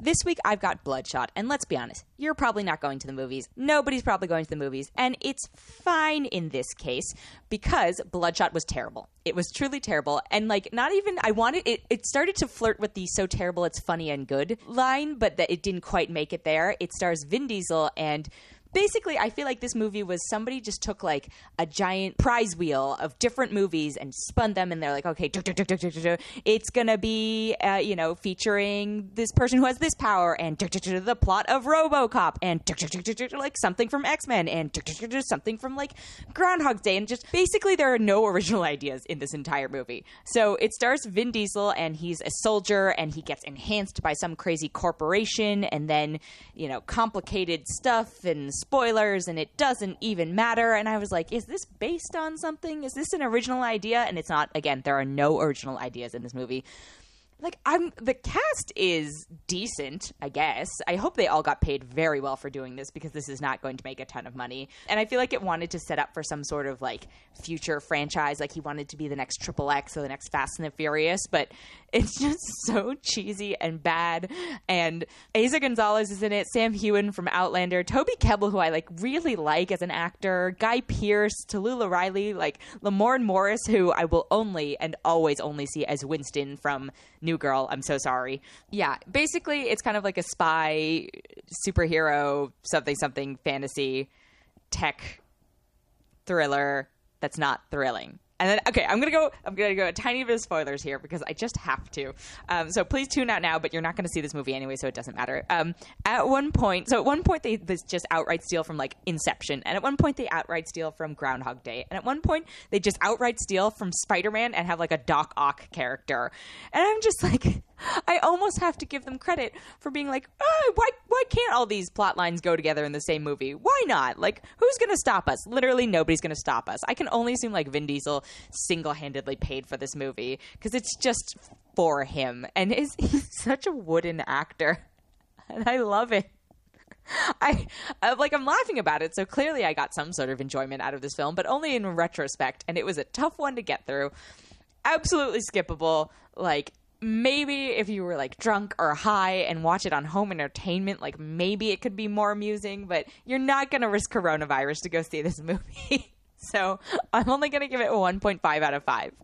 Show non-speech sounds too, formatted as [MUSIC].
This week I've got Bloodshot, and let's be honest, you're probably not going to the movies. Nobody's probably going to the movies, and it's fine in this case because Bloodshot was terrible. It was truly terrible, and like not even I wanted it. It started to flirt with the "so terrible it's funny and good" line, but that it didn't quite make it there. It stars Vin Diesel and basically, I feel like this movie was somebody just took like a giant prize wheel of different movies and spun them, and they're like, okay, duh, duh, duh, it's gonna be uh, you know featuring this person who has this power, and the plot of RoboCop, and like something from X Men, and something from like Groundhog Day, and just basically there are no original ideas in this entire movie. So it stars Vin Diesel, and he's a soldier, and he gets enhanced by some crazy corporation, and then you know complicated stuff and spoilers and it doesn't even matter. And I was like, is this based on something? Is this an original idea? And it's not. Again, there are no original ideas in this movie like I'm the cast is decent, I guess. I hope they all got paid very well for doing this because this is not going to make a ton of money. And I feel like it wanted to set up for some sort of like future franchise, like he wanted to be the next Triple X or the next Fast and the Furious, but [LAUGHS] it's just so cheesy and bad. And Asa Gonzalez is in it, Sam Hewen from Outlander, Toby Kebbell, who I like really like as an actor, Guy Pearce, Tallulah Riley, like Lamorne Morris, who I will only and always only see as Winston from New Girl. I'm so sorry. Yeah, basically, it's kind of like a spy, superhero, something, something, fantasy, tech thriller that's not thrilling. And then, okay, I'm gonna go. I'm gonna go a tiny bit of spoilers here because I just have to. Um, so please tune out now, but you're not gonna see this movie anyway, so it doesn't matter. Um, at one point, so at one point they just outright steal from like Inception, and at one point they outright steal from Groundhog Day, and at one point they just outright steal from Spider Man and have like a Doc Ock character, and I'm just like I almost have to give them credit for being like, oh, why why can't all these plot lines go together in the same movie? Why not? Like, who's gonna stop us? Literally, nobody's gonna stop us. I can only assume like Vin Diesel single handedly paid for this movie because it's just for him, and is [LAUGHS] he's such a wooden actor, [LAUGHS] and I love it. I i uh, like I'm laughing about it. So clearly, I got some sort of enjoyment out of this film, but only in retrospect, and it was a tough one to get through. Absolutely skippable. Like maybe if you were like drunk or high and watch it on home entertainment, like maybe it could be more amusing, but you're not going to risk coronavirus to go see this [LAUGHS] movie. so I'm only going to give it a 1.5 out of 5.